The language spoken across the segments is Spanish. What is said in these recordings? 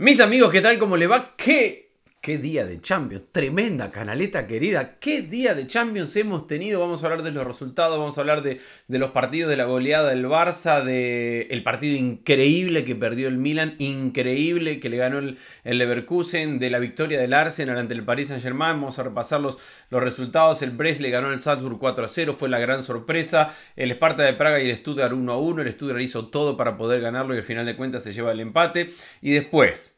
Mis amigos, ¿qué tal? ¿Cómo le va? ¿Qué Qué día de Champions, tremenda canaleta querida, qué día de Champions hemos tenido. Vamos a hablar de los resultados, vamos a hablar de, los partidos, de la goleada del Barça, del el partido increíble que perdió el Milan, increíble que le ganó el, Leverkusen, de la victoria del Arsenal ante el Paris Saint Germain. Vamos a repasar los, los resultados. El Brest le ganó al Salzburg 4 a 0, fue la gran sorpresa. El Sparta de Praga y el Stuttgart 1 a 1. El Stuttgart hizo todo para poder ganarlo y al final de cuentas se lleva el empate. Y después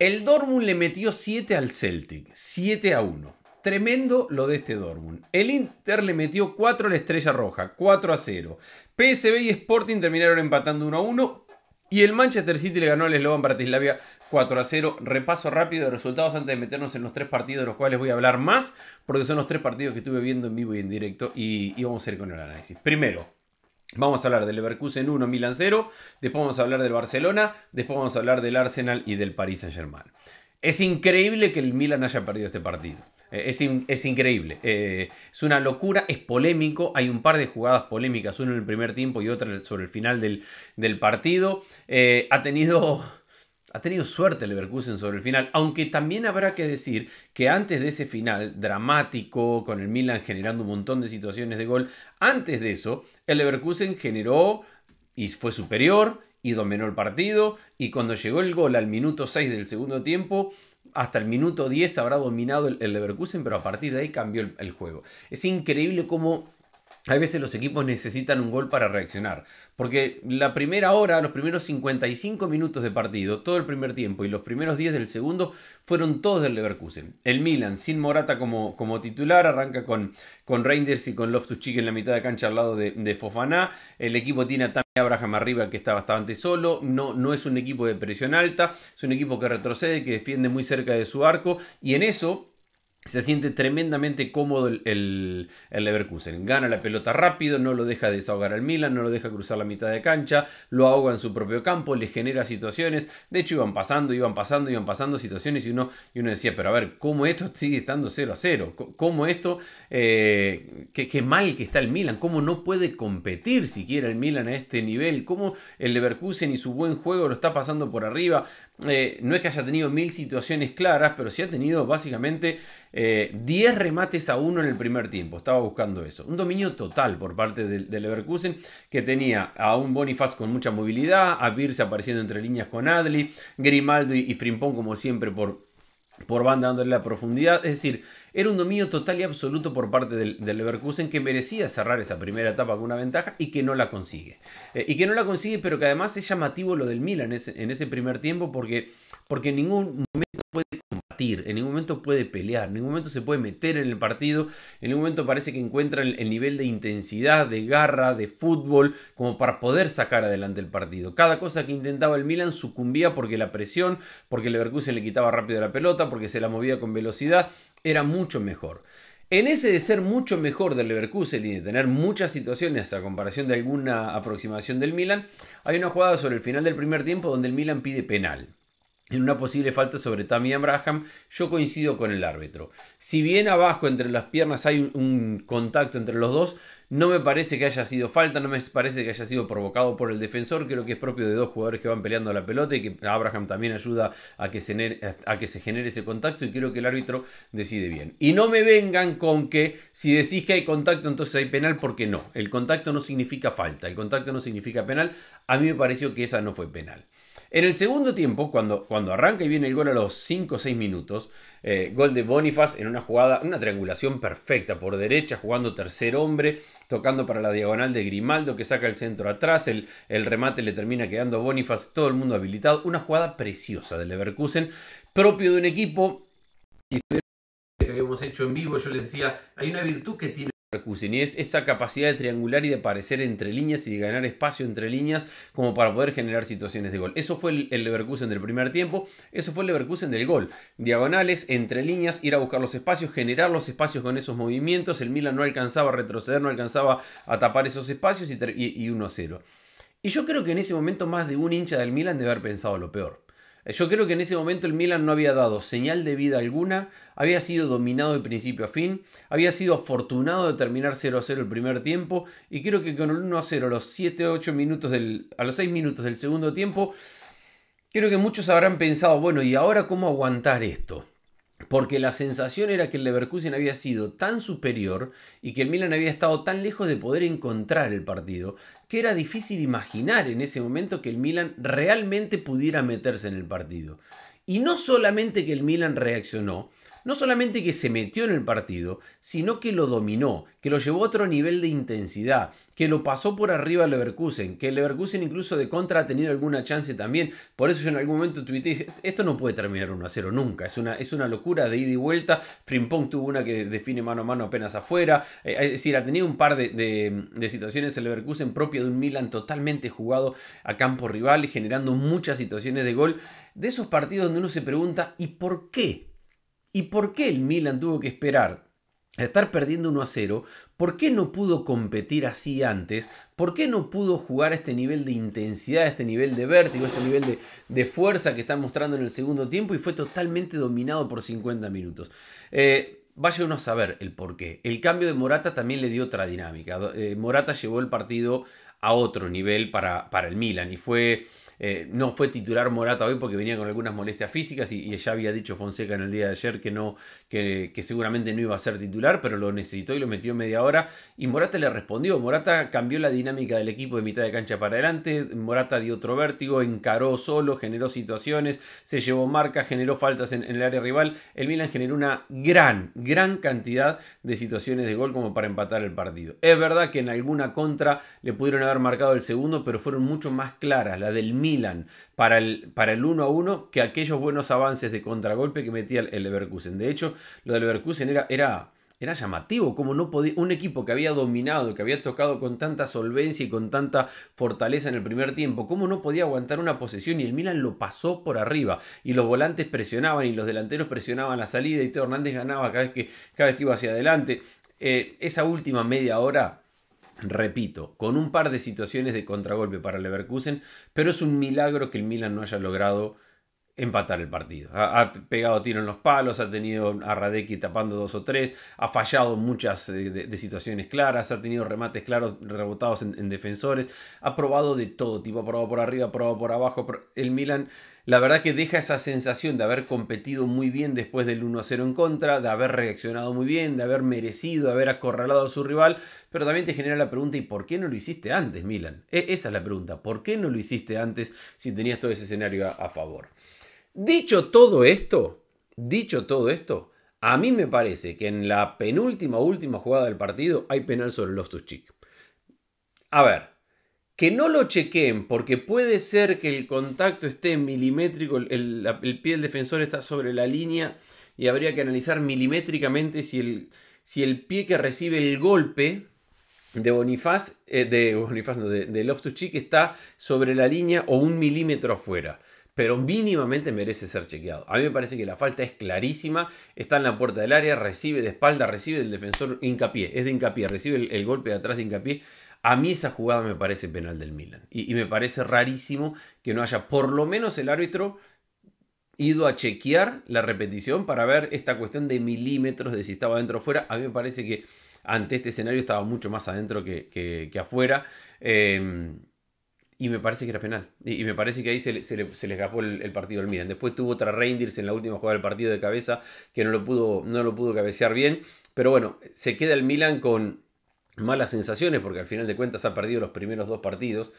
el Dortmund le metió 7 al Celtic, 7 a 1. Tremendo lo de este Dortmund. El Inter le metió 4 a la Estrella Roja, 4 a 0. PSV y Sporting terminaron empatando 1 a 1. Y el Manchester City le ganó al Slovan Bratislavia 4 a 0. Repaso rápido de resultados antes de meternos en los tres partidos de los cuales voy a hablar más, porque son los tres partidos que estuve viendo en vivo y en directo y, y vamos a ir con el análisis. Primero, Vamos a hablar del Leverkusen 1, Milan 0, después vamos a hablar del Barcelona, después vamos a hablar del Arsenal y del Paris Saint-Germain. Es increíble que el Milan haya perdido este partido. Eh, es, increíble. Eh, es una locura, es polémico. Hay un par de jugadas polémicas, una en el primer tiempo y otra sobre el final del, partido. Eh, ha tenido ha tenido suerte el Leverkusen sobre el final, aunque también habrá que decir que antes de ese final dramático, con el Milan generando un montón de situaciones de gol, antes de eso, el Leverkusen generó y fue superior y dominó el partido, y cuando llegó el gol al minuto 6 del segundo tiempo, hasta el minuto 10 habrá dominado el, Leverkusen, pero a partir de ahí cambió el, el juego. Es increíble cómo hay veces los equipos necesitan un gol para reaccionar, porque la primera hora, los primeros 55 minutos de partido, todo el primer tiempo y los primeros 10 del segundo fueron todos del Leverkusen. El Milan, sin Morata como, como titular, arranca con, con Reinders y con Loftus chick en la mitad de cancha al lado de, Fofaná. Fofana. El equipo tiene a Tammy Abraham arriba que está bastante solo, no, no es un equipo de presión alta, es un equipo que retrocede, que defiende muy cerca de su arco y en eso se siente tremendamente cómodo el, Leverkusen. Gana la pelota rápido, no lo deja desahogar al Milan, no lo deja cruzar la mitad de cancha, lo ahoga en su propio campo, le genera situaciones. De hecho, iban pasando, iban pasando, iban pasando situaciones y uno, y uno decía, pero a ver, ¿cómo esto sigue estando 0 a 0? ¿Cómo esto, eh, qué, mal que está el Milan? ¿Cómo no puede competir siquiera el Milan a este nivel? ¿Cómo el Leverkusen y su buen juego lo está pasando por arriba? Eh, no es que haya tenido mil situaciones claras, pero sí ha tenido básicamente... 10 eh, remates a 1 en el primer tiempo, estaba buscando eso. Un dominio total por parte del de Leverkusen que tenía a un Bonifaz con mucha movilidad, a Birse apareciendo entre líneas con Adli, Grimaldo y, Frimpón como siempre por, por banda dándole la profundidad. Es decir, era un dominio total y absoluto por parte del, Leverkusen que merecía cerrar esa primera etapa con una ventaja y que no la consigue. Eh, y que no la consigue, pero que además es llamativo lo del Milan en ese, primer tiempo porque, porque en ningún momento en ningún momento puede pelear, en ningún momento se puede meter en el partido, en ningún momento parece que encuentra el, el nivel de intensidad, de garra, de fútbol, como para poder sacar adelante el partido. Cada cosa que intentaba el Milan sucumbía porque la presión, porque el Leverkusen le quitaba rápido la pelota, porque se la movía con velocidad, era mucho mejor. En ese de ser mucho mejor del Leverkusen y de tener muchas situaciones a comparación de alguna aproximación del Milan, hay una jugada sobre el final del primer tiempo donde el Milan pide penal en una posible falta sobre Tammy Abraham, yo coincido con el árbitro. Si bien abajo entre las piernas hay un contacto entre los dos, no me parece que haya sido falta, no me parece que haya sido provocado por el defensor. Creo que es propio de dos jugadores que van peleando la pelota y que Abraham también ayuda a que, se, a que se genere ese contacto. Y creo que el árbitro decide bien. Y no me vengan con que si decís que hay contacto, entonces hay penal, porque no. El contacto no significa falta, el contacto no significa penal. A mí me pareció que esa no fue penal. En el segundo tiempo, cuando, cuando arranca y viene el gol a los 5 o 6 minutos, eh, gol de Bonifaz en una jugada, una triangulación perfecta, por derecha jugando tercer hombre, tocando para la diagonal de Grimaldo que saca el centro atrás, el, el remate le termina quedando a Bonifaz, todo el mundo habilitado, una jugada preciosa del Leverkusen, propio de un equipo que habíamos hecho en vivo, yo les decía, hay una virtud que tiene y es esa capacidad de triangular y de parecer entre líneas y de ganar espacio entre líneas como para poder generar situaciones de gol. Eso fue el, Leverkusen del primer tiempo, eso fue el Leverkusen del gol. Diagonales, entre líneas, ir a buscar los espacios, generar los espacios con esos movimientos. El Milan no alcanzaba a retroceder, no alcanzaba a tapar esos espacios y, 1 0. Y yo creo que en ese momento más de un hincha del Milan debe haber pensado lo peor. Yo creo que en ese momento el Milan no había dado señal de vida alguna, había sido dominado de principio a fin, había sido afortunado de terminar 0 a 0 el primer tiempo y creo que con el 1 a 0 a los 7 8 minutos del, a los 6 minutos del segundo tiempo, creo que muchos habrán pensado, bueno, ¿y ahora cómo aguantar esto? porque la sensación era que el Leverkusen había sido tan superior y que el Milan había estado tan lejos de poder encontrar el partido, que era difícil imaginar en ese momento que el Milan realmente pudiera meterse en el partido. Y no solamente que el Milan reaccionó, no solamente que se metió en el partido, sino que lo dominó, que lo llevó a otro nivel de intensidad, que lo pasó por arriba al Leverkusen, que el Leverkusen incluso de contra ha tenido alguna chance también. Por eso yo en algún momento tuiteé, esto no puede terminar 1 a 0 nunca, es una, es una locura de ida y vuelta. Frimpong tuvo una que define mano a mano apenas afuera, eh, es decir, ha tenido un par de, situaciones el Leverkusen propio de un Milan totalmente jugado a campo rival, y generando muchas situaciones de gol. De esos partidos donde uno se pregunta, ¿y por qué ¿Y por qué el Milan tuvo que esperar a estar perdiendo 1 a 0, ¿por qué no pudo competir así antes? ¿Por qué no pudo jugar este nivel de intensidad, este nivel de vértigo, este nivel de, fuerza que están mostrando en el segundo tiempo y fue totalmente dominado por 50 minutos? Eh, vaya uno a saber el por qué. El cambio de Morata también le dio otra dinámica. Eh, Morata llevó el partido a otro nivel para, para el Milan y fue eh, no fue titular Morata hoy porque venía con algunas molestias físicas y, ya había dicho Fonseca en el día de ayer que, no, que, seguramente no iba a ser titular, pero lo necesitó y lo metió media hora. Y Morata le respondió. Morata cambió la dinámica del equipo de mitad de cancha para adelante. Morata dio otro vértigo, encaró solo, generó situaciones, se llevó marca generó faltas en, el área rival. El Milan generó una gran, gran cantidad de situaciones de gol como para empatar el partido. Es verdad que en alguna contra le pudieron haber marcado el segundo, pero fueron mucho más claras. La del Milan para el, para el 1 a 1 que aquellos buenos avances de contragolpe que metía el Leverkusen. De hecho, lo del Leverkusen era, era, llamativo, como no un equipo que había dominado, que había tocado con tanta solvencia y con tanta fortaleza en el primer tiempo, cómo no podía aguantar una posesión y el Milan lo pasó por arriba y los volantes presionaban y los delanteros presionaban la salida y Teo Hernández ganaba cada vez que, cada vez iba hacia adelante. Eh, esa última media hora Repito, con un par de situaciones de contragolpe para Leverkusen, pero es un milagro que el Milan no haya logrado empatar el partido. Ha, pegado tiro en los palos, ha tenido a Radecki tapando dos o tres, ha fallado muchas eh, de, situaciones claras, ha tenido remates claros rebotados en, defensores, ha probado de todo tipo, ha probado por arriba, ha probado por abajo. El Milan la verdad que deja esa sensación de haber competido muy bien después del 1-0 en contra, de haber reaccionado muy bien, de haber merecido, de haber acorralado a su rival, pero también te genera la pregunta, ¿y por qué no lo hiciste antes, Milan? E, esa es la pregunta, ¿por qué no lo hiciste antes si tenías todo ese escenario a, favor? Dicho todo esto, dicho todo esto, a mí me parece que en la penúltima última jugada del partido hay penal sobre Loftus Cheek. A ver, que no lo chequeen porque puede ser que el contacto esté milimétrico, el, pie del defensor está sobre la línea y habría que analizar milimétricamente si el, si el pie que recibe el golpe de Bonifaz, eh, de Bonifaz, no, de, de Loftus Cheek está sobre la línea o un milímetro afuera. Pero mínimamente merece ser chequeado. A mí me parece que la falta es clarísima. Está en la puerta del área, recibe de espalda, recibe del defensor hincapié. Es de hincapié, recibe el golpe de atrás de hincapié a mí esa jugada me parece penal del Milan. Y, me parece rarísimo que no haya por lo menos el árbitro ido a chequear la repetición para ver esta cuestión de milímetros de si estaba adentro o fuera. A mí me parece que ante este escenario estaba mucho más adentro que, afuera. Em, y me parece que era penal. Y, me parece que ahí se, le, se, escapó el, partido al Milan. Después tuvo otra Reinders en la última jugada del partido de cabeza que no lo pudo, no lo pudo cabecear bien. Pero bueno, se queda el Milan con malas sensaciones porque al final de cuentas ha perdido los primeros dos partidos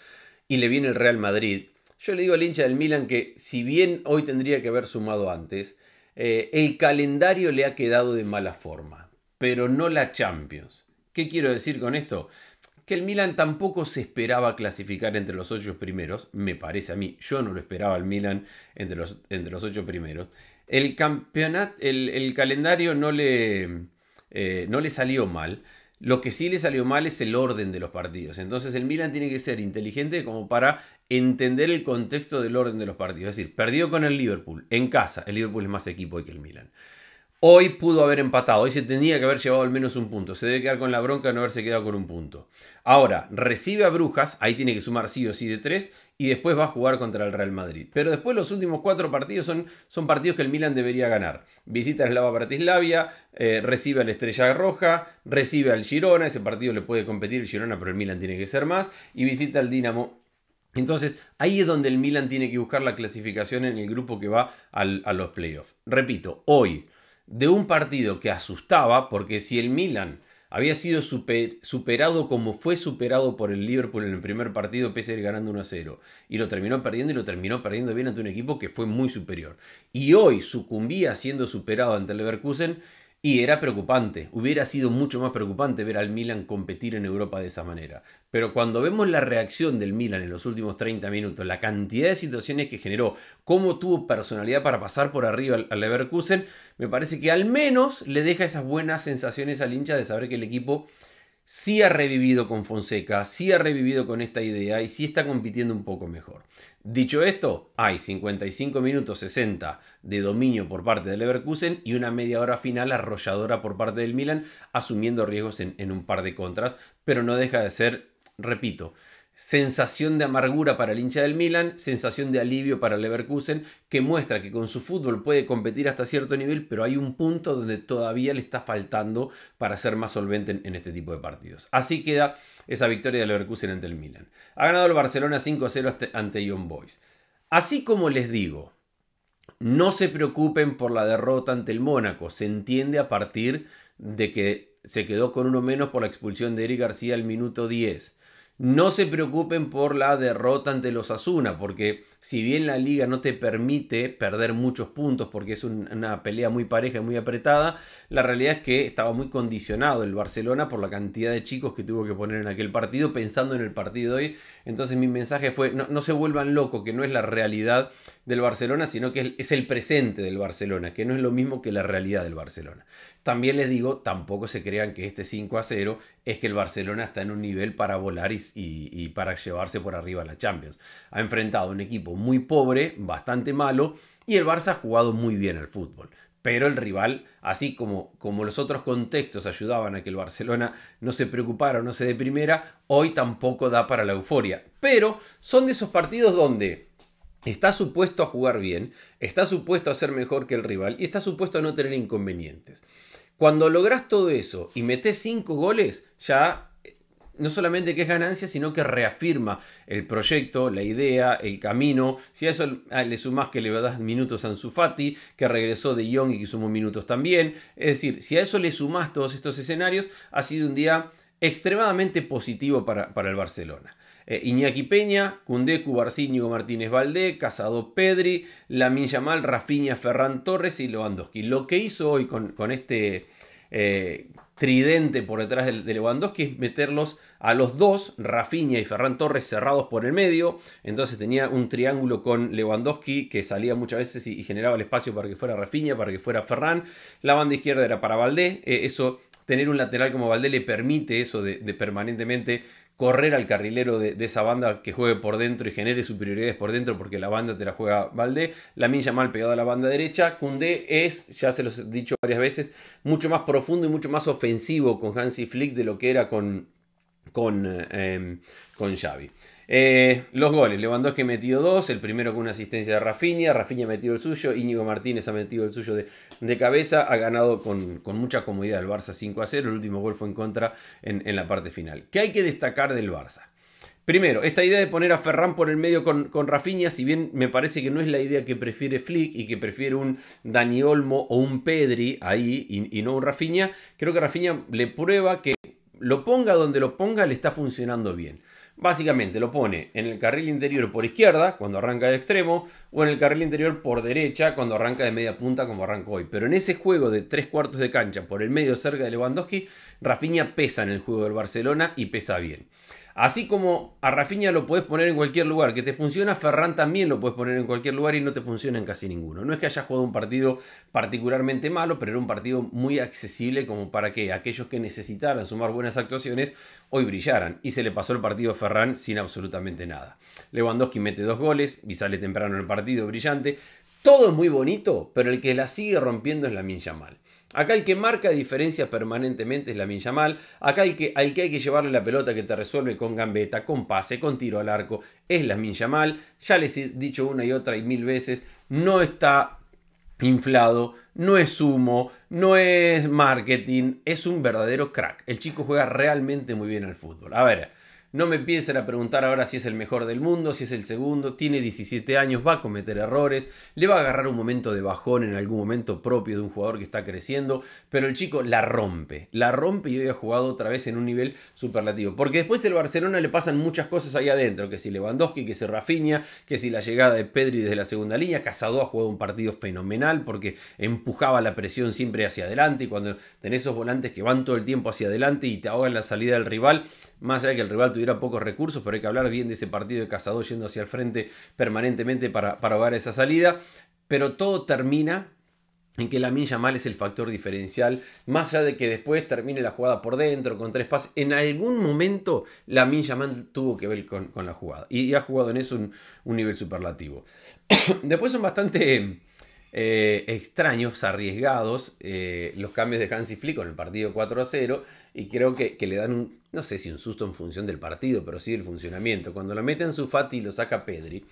y le viene el Real Madrid. Yo le digo al hincha del Milan que si bien hoy tendría que haber sumado antes, eh, el calendario le ha quedado de mala forma, pero no la Champions. ¿Qué quiero decir con esto? Que el Milan tampoco se esperaba clasificar entre los ocho primeros, me parece a mí, yo no lo esperaba al Milan entre los, entre los ocho primeros. El, campeonato, el, calendario no le, eh, no le salió mal. Lo que sí le salió mal es el orden de los partidos. Entonces el Milan tiene que ser inteligente como para entender el contexto del orden de los partidos. Es decir, perdió con el Liverpool en casa. El Liverpool es más equipo que el Milan. Hoy pudo haber empatado, hoy se tenía que haber llevado al menos un punto. Se debe quedar con la bronca de no haberse quedado con un punto. Ahora, recibe a Brujas, ahí tiene que sumar sí o sí de tres y después va a jugar contra el Real Madrid. Pero después los últimos cuatro partidos son, partidos que el Milan debería ganar. Visita a Slava Bratislavia, eh, recibe al Estrella Roja, recibe al Girona, ese partido le puede competir el Girona, pero el Milan tiene que ser más, y visita al Dinamo entonces, ahí es donde el Milan tiene que buscar la clasificación en el grupo que va a los playoffs. Repito, hoy, de un partido que asustaba, porque si el Milan había sido superado como fue superado por el Liverpool en el primer partido, pese a ir ganando 1 0. Y lo terminó perdiendo y lo terminó perdiendo bien ante un equipo que fue muy superior. Y hoy sucumbía siendo superado ante el Leverkusen y era preocupante, hubiera sido mucho más preocupante ver al Milan competir en Europa de esa manera. Pero cuando vemos la reacción del Milan en los últimos 30 minutos, la cantidad de situaciones que generó, cómo tuvo personalidad para pasar por arriba al Leverkusen, me parece que al menos le deja esas buenas sensaciones al hincha de saber que el equipo sí ha revivido con Fonseca, sí ha revivido con esta idea y sí está compitiendo un poco mejor. Dicho esto, hay 55 minutos 60 de dominio por parte del Leverkusen y una media hora final arrolladora por parte del Milan, asumiendo riesgos en, en un par de contras, pero no deja de ser, repito, sensación de amargura para el hincha del Milan, sensación de alivio para el Leverkusen, que muestra que con su fútbol puede competir hasta cierto nivel, pero hay un punto donde todavía le está faltando para ser más solvente en, este tipo de partidos. Así queda esa victoria del Leverkusen ante el Milan. Ha ganado el Barcelona 5-0 ante Young Boys. Así como les digo, no se preocupen por la derrota ante el Mónaco, se entiende a partir de que se quedó con uno menos por la expulsión de Eric García al minuto 10 no se preocupen por la derrota ante los Asuna, porque si bien la liga no te permite perder muchos puntos, porque es una pelea muy pareja y muy apretada, la realidad es que estaba muy condicionado el Barcelona por la cantidad de chicos que tuvo que poner en aquel partido, pensando en el partido de hoy. Entonces mi mensaje fue, no, no se vuelvan locos, que no es la realidad del Barcelona, sino que es el presente del Barcelona, que no es lo mismo que la realidad del Barcelona. También les digo, tampoco se crean que este 5 a 0 es que el Barcelona está en un nivel para volar y, para llevarse por arriba a la Champions. Ha enfrentado un equipo muy pobre, bastante malo, y el Barça ha jugado muy bien al fútbol pero el rival, así como, como los otros contextos ayudaban a que el Barcelona no se preocupara o no se deprimiera, hoy tampoco da para la euforia. Pero son de esos partidos donde está supuesto a jugar bien, está supuesto a ser mejor que el rival y está supuesto a no tener inconvenientes. Cuando logras todo eso y metes cinco goles, ya eh, no solamente que es ganancia, sino que reafirma el proyecto, la idea, el camino. Si a eso ah, le sumás que le das minutos a Anzufati, que regresó de Young y que sumó minutos también. Es decir, si a eso le sumás todos estos escenarios, ha sido un día extremadamente positivo para, para el Barcelona. Eh, Iñaki Peña, Cundecu, Barciño, Martínez Valdé, Casado Pedri, Lamin Yamal, Rafiña, Ferran Torres y Lewandowski. Lo que hizo hoy con, este eh, tridente por detrás de, Lewandowski es meterlos a los dos, Rafiña y Ferran Torres cerrados por el medio, entonces tenía un triángulo con Lewandowski que salía muchas veces y, generaba el espacio para que fuera Rafiña, para que fuera Ferran, la banda izquierda era para Valdé, eh, eso, tener un lateral como Valdé le permite eso de permanentemente correr al carrilero de, esa banda que juegue por dentro y genere superioridades por dentro porque la banda te la juega Valdé, la Minja mal pegada a la banda derecha, Kunde es, ya se los he dicho varias veces, mucho más profundo y mucho más ofensivo con Hansi Flick de lo que era con, con eh, em, Xavi. Eh, los goles, Lewandowski metió dos, el primero con una asistencia de Rafinha, Rafinha metió el suyo, Íñigo Martínez ha metido el suyo de, cabeza, ha ganado con, mucha comodidad el Barça 5 a 0, el último gol fue en contra en, la parte final. ¿Qué hay que destacar del Barça? Primero, esta idea de poner a Ferran por el medio con, con Rafinha, si bien me parece que no es la idea que prefiere Flick y que prefiere un Dani Olmo o un Pedri ahí y, y no un Rafinha, creo que Rafinha le prueba que lo ponga donde lo ponga le está funcionando bien. Básicamente lo pone en el carril interior por izquierda, cuando arranca de extremo, o en el carril interior por derecha, cuando arranca de media punta, como arrancó hoy. Pero en ese juego de tres cuartos de cancha por el medio cerca de Lewandowski, Rafinha pesa en el juego del Barcelona y pesa bien. Así como a Rafinha lo puedes poner en cualquier lugar, que te funciona, Ferran también lo puedes poner en cualquier lugar y no te funciona en casi ninguno. No es que haya jugado un partido particularmente malo, pero era un partido muy accesible como para que aquellos que necesitaran sumar buenas actuaciones hoy brillaran. Y se le pasó el partido a Ferran sin absolutamente nada. Lewandowski mete dos goles y sale temprano el partido, brillante. Todo es muy bonito, pero el que la sigue rompiendo es la mal. Acá el que marca diferencias permanentemente es la Yamal. Acá el que, al que hay que llevarle la pelota que te resuelve con gambeta, con pase, con tiro al arco, es la Yamal. Ya les he dicho una y otra y mil veces, no está inflado, no es humo, no es marketing, es un verdadero crack. El chico juega realmente muy bien al fútbol. A ver, no me empiecen a preguntar ahora si es el mejor del mundo, si es el segundo, tiene 17 años, va a cometer errores, le va a agarrar un momento de bajón en algún momento propio de un jugador que está creciendo, pero el chico la rompe, la rompe y hoy ha jugado otra vez en un nivel superlativo. Porque después el Barcelona le pasan muchas cosas ahí adentro, que si Lewandowski, que si Rafinha, que si la llegada de Pedri desde la segunda línea, Casado ha jugado un partido fenomenal porque empujaba la presión siempre hacia adelante y cuando tenés esos volantes que van todo el tiempo hacia adelante y te ahogan la salida del rival, más allá que el rival te tuviera pocos recursos, pero hay que hablar bien de ese partido de Cazador yendo hacia el frente permanentemente para, para ahogar esa salida. Pero todo termina en que la min Mal es el factor diferencial, más allá de que después termine la jugada por dentro con tres pases, en algún momento la min Mal tuvo que ver con, la jugada y, ha jugado en eso un nivel superlativo. después son bastante eh, extraños, arriesgados, eh, los cambios de Hansi Flick con el partido 4 a 0, y creo que, le dan un, no sé si un susto en función del partido, pero sí del funcionamiento. Cuando lo mete Ansu y lo saca Pedri,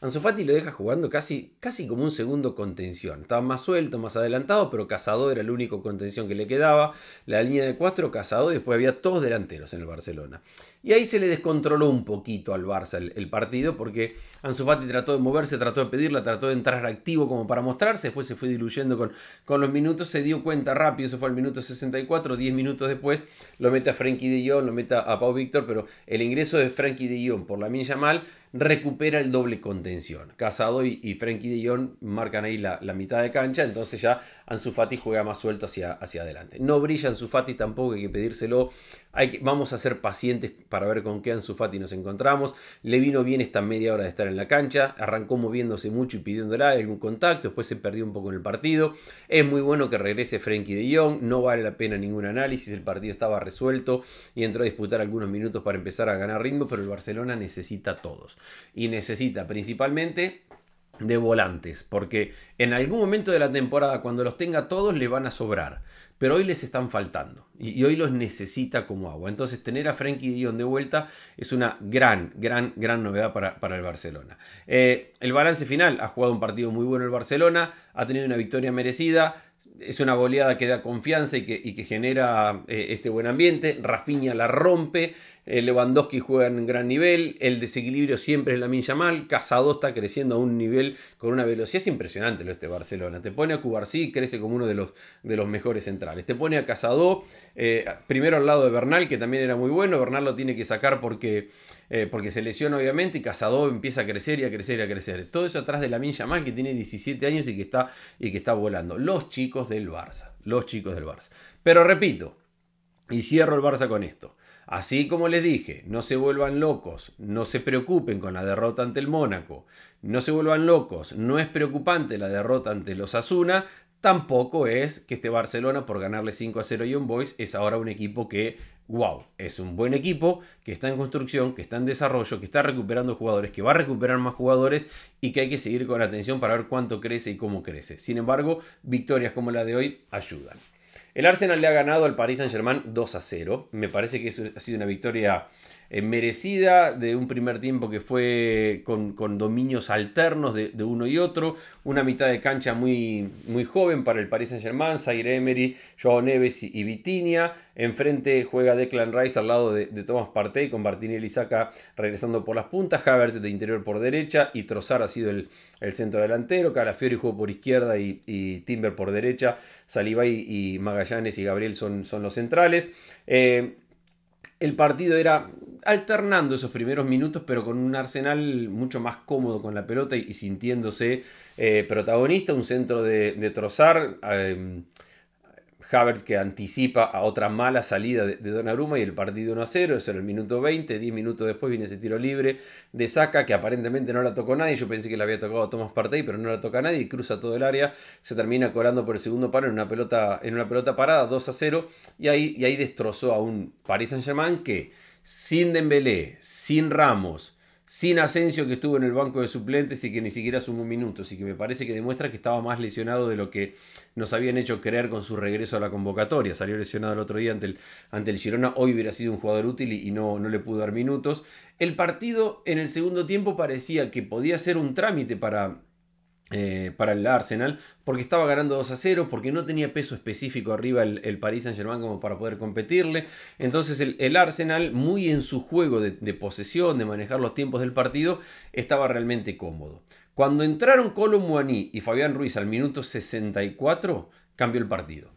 Ansu lo deja jugando casi, casi como un segundo contención. Estaba más suelto, más adelantado, pero Casado era el único contención que le quedaba. La línea de cuatro, Casado, y después había todos delanteros en el Barcelona. Y ahí se le descontroló un poquito al Barça el, partido, porque Ansu Fati trató de moverse, trató de pedirla, trató de entrar activo como para mostrarse, después se fue diluyendo con, con los minutos, se dio cuenta rápido, eso fue al minuto 64, 10 minutos después lo mete a Frankie de Jong, lo mete a Pau Víctor, pero el ingreso de Frankie de Jong por la mía Mal recupera el doble contención. Casado y, y Frankie de Jong marcan ahí la, mitad de cancha, entonces ya Ansu Fati juega más suelto hacia, hacia adelante. No brilla Ansu Fati tampoco, hay que pedírselo, hay que, vamos a ser pacientes para ver con qué Ansu nos encontramos. Le vino bien esta media hora de estar en la cancha, arrancó moviéndose mucho y pidiéndole algún contacto, después se perdió un poco en el partido. Es muy bueno que regrese Frenkie de Jong, no vale la pena ningún análisis, el partido estaba resuelto y entró a disputar algunos minutos para empezar a ganar ritmo, pero el Barcelona necesita todos. Y necesita principalmente de volantes, porque en algún momento de la temporada, cuando los tenga todos, le van a sobrar pero hoy les están faltando y, hoy los necesita como agua. Entonces tener a Frenkie de de vuelta es una gran, gran, gran novedad para, el Barcelona. Eh, el balance final, ha jugado un partido muy bueno el Barcelona, ha tenido una victoria merecida, es una goleada que da confianza y que, que genera eh, este buen ambiente. Rafinha la rompe. Eh, Lewandowski juega en gran nivel, el desequilibrio siempre es la Minja Mal, Casado está creciendo a un nivel con una velocidad impresionante lo este Barcelona. Te pone a y crece como uno de los, de los mejores centrales. Te pone a Casado, eh, primero al lado de Bernal, que también era muy bueno. Bernal lo tiene que sacar porque, eh, porque se lesiona, obviamente, y Casado empieza a crecer y a crecer y a crecer. Todo eso atrás de la Minja Mal, que tiene 17 años y que está, y que está volando. Los chicos del Barça, los chicos del Barça. Pero repito, y cierro el Barça con esto. Así como les dije, no se vuelvan locos, no se preocupen con la derrota ante el Mónaco, no se vuelvan locos, no es preocupante la derrota ante los Asuna, tampoco es que este Barcelona por ganarle 5 a 0 a Young Boys es ahora un equipo que, wow, es un buen equipo, que está en construcción, que está en desarrollo, que está recuperando jugadores, que va a recuperar más jugadores y que hay que seguir con atención para ver cuánto crece y cómo crece. Sin embargo, victorias como la de hoy ayudan. El Arsenal le ha ganado al Paris Saint-Germain 2 a 0. Me parece que eso ha sido una victoria eh, merecida, de un primer tiempo que fue con, dominios alternos de, uno y otro, una mitad de cancha muy, muy joven para el Paris Saint-Germain, Zaire Emery, Joao Neves y, Vitinia, enfrente juega Declan Rice al lado de, Thomas Partey, con y saca regresando por las puntas, Havertz de interior por derecha y Trozar ha sido el, centro delantero, Calafiori jugó por izquierda y, Timber por derecha, ...Salibay y Magallanes y Gabriel son, son los centrales. Eh, el partido era alternando esos primeros minutos, pero con un Arsenal mucho más cómodo con la pelota y, sintiéndose eh, protagonista, un centro de, Trozar. Eh, Havertz que anticipa a otra mala salida de, Don Donnarumma y el partido 1 a 0, eso en el minuto 20, 10 minutos después viene ese tiro libre de Saca que aparentemente no la tocó nadie, yo pensé que la había tocado Tomás Partey, pero no la toca nadie, y cruza todo el área, se termina colando por el segundo paro en una pelota, en una pelota parada, 2 a 0, y ahí, y ahí destrozó a un Paris Saint-Germain que sin Dembélé, sin Ramos, sin Asensio que estuvo en el banco de suplentes y que ni siquiera sumó minutos y que me parece que demuestra que estaba más lesionado de lo que nos habían hecho creer con su regreso a la convocatoria. Salió lesionado el otro día ante el, ante el Girona, hoy hubiera sido un jugador útil y, y no, no le pudo dar minutos. El partido en el segundo tiempo parecía que podía ser un trámite para eh, para el Arsenal, porque estaba ganando 2 a 0, porque no tenía peso específico arriba el, el Paris Saint Germain como para poder competirle. Entonces el, Arsenal, muy en su juego de, posesión, de manejar los tiempos del partido, estaba realmente cómodo. Cuando entraron Colomboani y Fabián Ruiz al minuto 64, cambió el partido.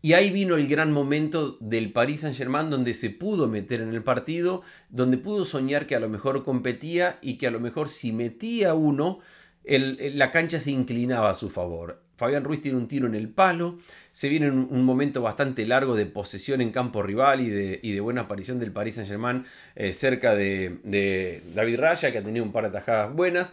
Y ahí vino el gran momento del Paris Saint-Germain donde se pudo meter en el partido, donde pudo soñar que a lo mejor competía y que a lo mejor si metía uno, la cancha se inclinaba a su favor. Fabián Ruiz tiene un tiro en el palo, se viene un, momento bastante largo de posesión en campo rival y de, buena aparición del Paris Saint Germain eh, cerca de, David Raya, que ha tenido un par de atajadas buenas,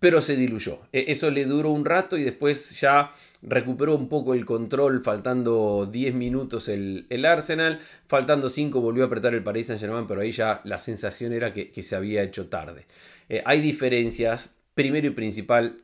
pero se diluyó. E, eso le duró un rato y después ya recuperó un poco el control, faltando 10 minutos el, Arsenal, faltando 5 volvió a apretar el Paris Saint Germain, pero ahí ya la sensación era que, se había hecho tarde. Eh, hay diferencias primero y principal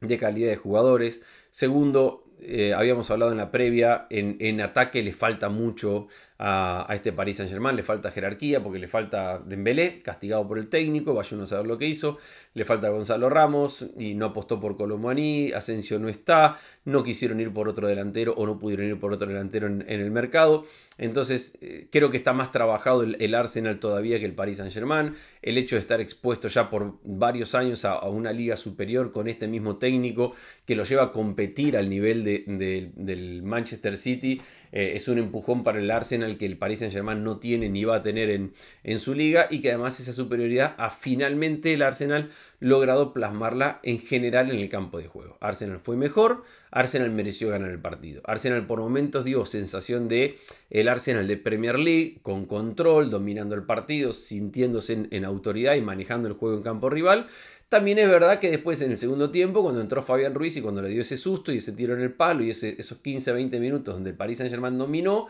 de calidad de jugadores. Segundo, eh, habíamos hablado en la previa, en, en, ataque le falta mucho a, este Paris Saint Germain, le falta jerarquía porque le falta Dembélé, castigado por el técnico, vaya uno a saber lo que hizo, le falta Gonzalo Ramos y no apostó por Colomboaní, Asensio no está, no quisieron ir por otro delantero o no pudieron ir por otro delantero en, el mercado, entonces eh, creo que está más trabajado el, Arsenal todavía que el Paris Saint Germain, el hecho de estar expuesto ya por varios años a, una liga superior con este mismo técnico que lo lleva a competir al nivel del Manchester City eh, es un empujón para el Arsenal que el Paris Saint-Germain no tiene ni va a tener en, en su liga y que además esa superioridad a finalmente el Arsenal logrado plasmarla en general en el campo de juego. Arsenal fue mejor, Arsenal mereció ganar el partido. Arsenal por momentos dio sensación de el Arsenal de Premier League, con control, dominando el partido, sintiéndose en, autoridad y manejando el juego en campo rival. También es verdad que después en el segundo tiempo, cuando entró Fabián Ruiz y cuando le dio ese susto y ese tiro en el palo y esos 15-20 minutos donde el Paris Saint-Germain dominó,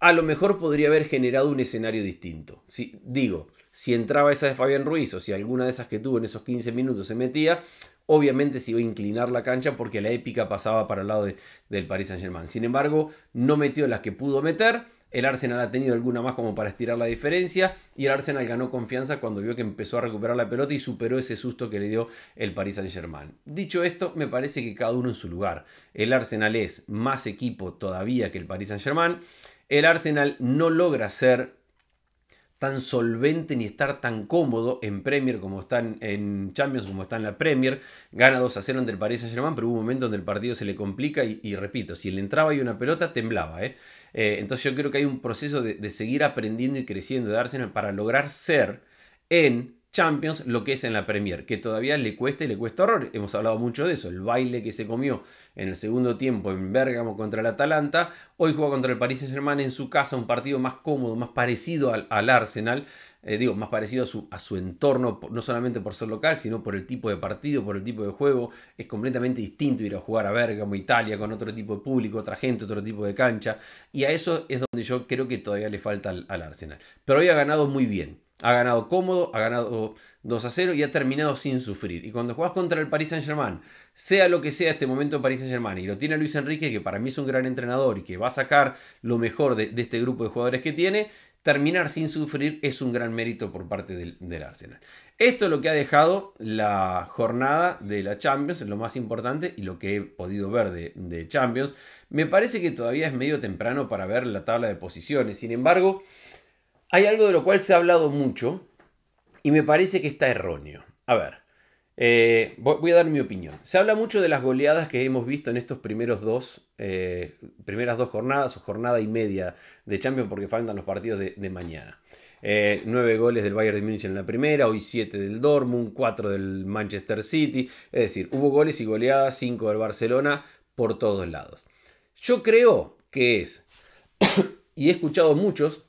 a lo mejor podría haber generado un escenario distinto. ¿sí? Digo, si entraba esa de Fabián Ruiz o si alguna de esas que tuvo en esos 15 minutos se metía, obviamente se iba a inclinar la cancha porque la épica pasaba para el lado del Paris Saint Germain. Sin embargo, no metió las que pudo meter. El Arsenal ha tenido alguna más como para estirar la diferencia y el Arsenal ganó confianza cuando vio que empezó a recuperar la pelota y superó ese susto que le dio el Paris Saint-Germain. Dicho esto, me parece que cada uno en su lugar. El Arsenal es más equipo todavía que el Paris Saint-Germain. El Arsenal no logra ser tan solvente ni estar tan cómodo en Premier como están en Champions, como está en la Premier. Gana 2 a 0 ante el Paris Saint Germain, pero hubo un momento donde el partido se le complica y, repito, si le entraba y una pelota, temblaba. ¿eh? Eh, entonces yo creo que hay un proceso de, de seguir aprendiendo y creciendo de Arsenal para lograr ser en Champions lo que es en la Premier, que todavía le cuesta y le cuesta horror. Hemos hablado mucho de eso, el baile que se comió en el segundo tiempo en Bergamo contra el Atalanta, hoy juega contra el Paris Saint-Germain en su casa, un partido más cómodo, más parecido al, Arsenal, eh, digo, más parecido a su, entorno, no solamente por ser local, sino por el tipo de partido, por el tipo de juego. Es completamente distinto ir a jugar a Bergamo, Italia, con otro tipo de público, otra gente, otro tipo de cancha. Y a eso es donde yo creo que todavía le falta al Arsenal. Pero hoy ha ganado muy bien ha ganado cómodo, ha ganado 2 a 0 y ha terminado sin sufrir. Y cuando juegas contra el Paris Saint-Germain, sea lo que sea este momento Paris Saint-Germain, y lo tiene Luis Enrique, que para mí es un gran entrenador y que va a sacar lo mejor de, este grupo de jugadores que tiene, terminar sin sufrir es un gran mérito por parte del, Arsenal. Esto es lo que ha dejado la jornada de la Champions, lo más importante y lo que he podido ver de Champions. Me parece que todavía es medio temprano para ver la tabla de posiciones, sin embargo hay algo de lo cual se ha hablado mucho y me parece que está erróneo. A ver, eh, voy a dar mi opinión. Se habla mucho de las goleadas que hemos visto en estos primeros dos, eh, primeras dos jornadas o jornada y media de Champions porque faltan los partidos de, mañana. Eh, nueve goles del Bayern de Múnich en la primera, hoy siete del Dortmund, cuatro del Manchester City. Es decir, hubo goles y goleadas, cinco del Barcelona por todos lados. Yo creo que es, y he escuchado muchos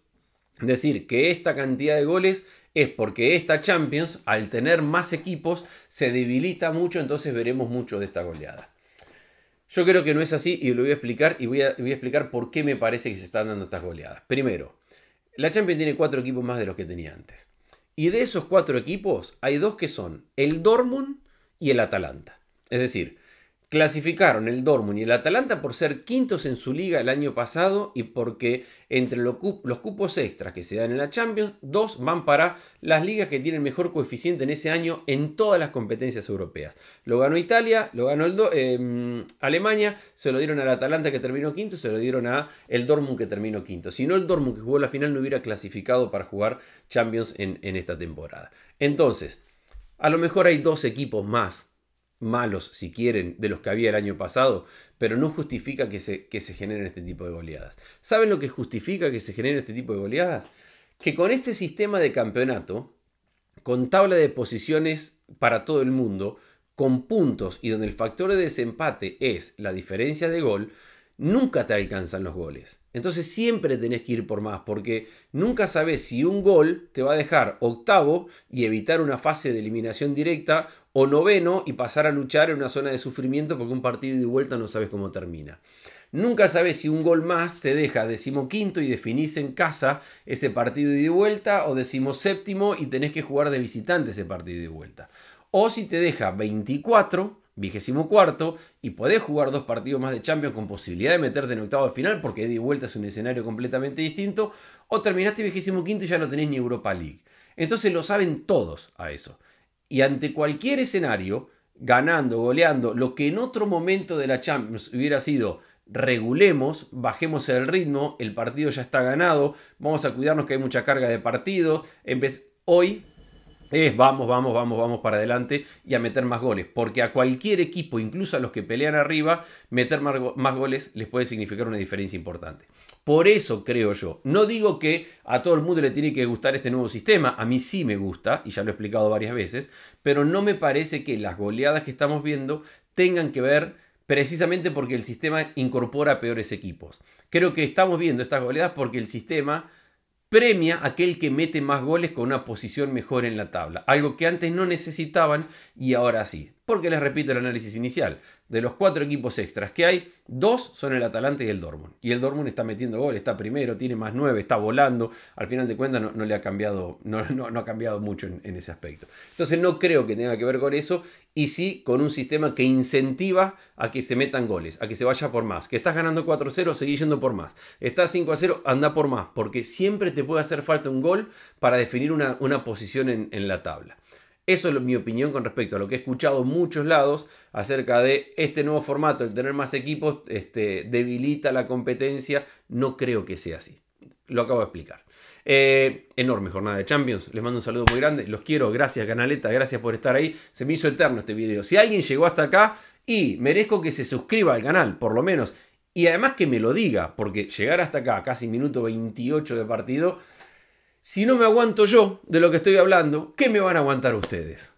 decir que esta cantidad de goles es porque esta Champions, al tener más equipos, se debilita mucho, entonces veremos mucho de esta goleada. Yo creo que no es así y lo voy a explicar y voy a, explicar por qué me parece que se están dando estas goleadas. Primero, la Champions tiene cuatro equipos más de los que tenía antes. Y de esos cuatro equipos hay dos que son el Dortmund y el Atalanta. Es decir, Clasificaron el Dortmund y el Atalanta por ser quintos en su liga el año pasado y porque entre los cupos extras que se dan en la Champions, dos van para las ligas que tienen mejor coeficiente en ese año en todas las competencias europeas. Lo ganó Italia, lo ganó em, Alemania, se lo dieron al Atalanta que terminó quinto, se lo dieron a el Dortmund que terminó quinto. Si no el Dortmund que jugó la final no hubiera clasificado para jugar Champions en, en esta temporada. Entonces, a lo mejor hay dos equipos más malos, si quieren, de los que había el año pasado, pero no justifica que se, que se generen este tipo de goleadas. ¿Saben lo que justifica que se generen este tipo de goleadas? Que con este sistema de campeonato, con tabla de posiciones para todo el mundo, con puntos y donde el factor de desempate es la diferencia de gol, nunca te alcanzan los goles. Entonces siempre tenés que ir por más, porque nunca sabes si un gol te va a dejar octavo y evitar una fase de eliminación directa, o noveno y pasar a luchar en una zona de sufrimiento porque un partido de vuelta no sabes cómo termina. Nunca sabes si un gol más te deja decimoquinto y definís en casa ese partido de vuelta, o séptimo y tenés que jugar de visitante ese partido de vuelta. O si te deja 24 vigésimo cuarto, y podés jugar dos partidos más de Champions con posibilidad de meterte en octavo de final, porque de vuelta es un escenario completamente distinto, o terminaste vigésimo quinto y ya no tenés ni Europa League. Entonces lo saben todos a eso. Y ante cualquier escenario, ganando, goleando, lo que en otro momento de la Champions hubiera sido regulemos, bajemos el ritmo, el partido ya está ganado, vamos a cuidarnos que hay mucha carga de partidos, hoy es vamos, vamos, vamos, vamos para adelante y a meter más goles. Porque a cualquier equipo, incluso a los que pelean arriba, meter más goles les puede significar una diferencia importante. Por eso creo yo, no digo que a todo el mundo le tiene que gustar este nuevo sistema, a mí sí me gusta, y ya lo he explicado varias veces, pero no me parece que las goleadas que estamos viendo tengan que ver precisamente porque el sistema incorpora peores equipos. Creo que estamos viendo estas goleadas porque el sistema premia aquel que mete más goles con una posición mejor en la tabla, algo que antes no necesitaban y ahora sí. Porque les repito el análisis inicial, de los cuatro equipos extras que hay, dos son el Atalanta y el Dortmund. Y el Dortmund está metiendo goles, está primero, tiene más nueve, está volando. Al final de cuentas no, le ha cambiado, no, ha cambiado mucho en, ese aspecto. Entonces no creo que tenga que ver con eso y sí con un sistema que incentiva a que se metan goles, a que se vaya por más. Que estás ganando 4-0, seguí yendo por más. Estás 5-0, anda por más. Porque siempre te puede hacer falta un gol para definir una, posición en la tabla. Eso es mi opinión con respecto a lo que he escuchado muchos lados acerca de este nuevo formato, el tener más equipos este, debilita la competencia. No creo que sea así. Lo acabo de explicar. Eh, enorme jornada de Champions. Les mando un saludo muy grande. Los quiero. Gracias, Canaleta. Gracias por estar ahí. Se me hizo eterno este video. Si alguien llegó hasta acá y merezco que se suscriba al canal, por lo menos. Y además que me lo diga, porque llegar hasta acá, casi minuto 28 de partido, si no me aguanto yo de lo que estoy hablando, ¿qué me van a aguantar ustedes?